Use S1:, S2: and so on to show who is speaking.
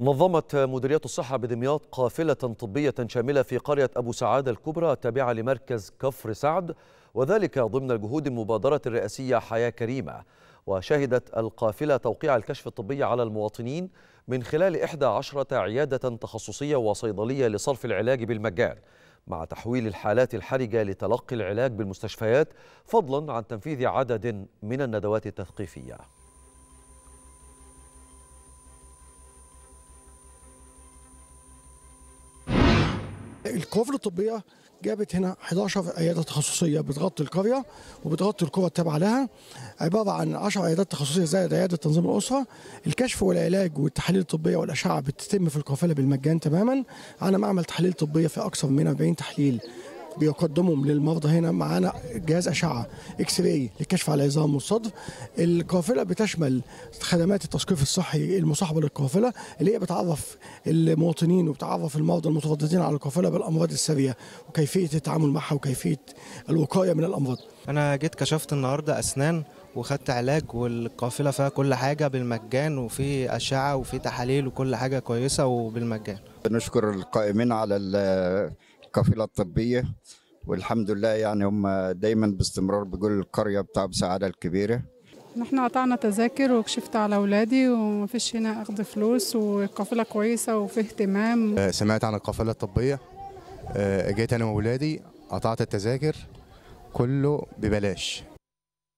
S1: نظمت مديرية الصحة بدمياط قافلة طبية شاملة في قرية أبو سعادة الكبرى التابعة لمركز كفر سعد وذلك ضمن جهود المبادرة الرئاسية حياة كريمة وشهدت القافلة توقيع الكشف الطبي على المواطنين من خلال إحدى عشرة عيادة تخصصية وصيدلية لصرف العلاج بالمجان مع تحويل الحالات الحرجة لتلقي العلاج بالمستشفيات فضلا عن تنفيذ عدد من الندوات التثقيفية
S2: الكوفر الطبيه جابت هنا 11 عياده تخصصيه بتغطي القريه وبتغطي القرى التابعه لها عباره عن 10 عيادات تخصصيه زائد عياده تنظيم الاسره الكشف والعلاج والتحاليل الطبيه والاشعه بتتم في القافله بالمجان تماما على معمل تحاليل طبيه في اكثر من 40 تحليل بيقدمهم للمرضى هنا معانا جهاز اشعه اكس راي للكشف على العظام والصدر القافله بتشمل خدمات التثقيف الصحي المصاحبه للقافله اللي هي بتعرف المواطنين وبتعرف المرضى المترددين على القافله بالامراض السريه
S3: وكيفيه التعامل معها وكيفيه الوقايه من الامراض انا جيت كشفت النهارده اسنان وخدت علاج والقافله فيها كل حاجه بالمجان وفي اشعه وفي تحاليل وكل حاجه كويسه وبالمجان
S4: بنشكر القائمين على القافله الطبيه والحمد لله يعني هم دايما باستمرار بيقولوا القريه بتاع بسعاده الكبيره
S5: احنا قطعنا تذاكر وكشفت على اولادي ومفيش هنا اخذ فلوس والقافله كويسه وفي اهتمام
S4: آه، سمعت عن القافله الطبيه آه، جيت انا واولادي قطعت التذاكر كله ببلاش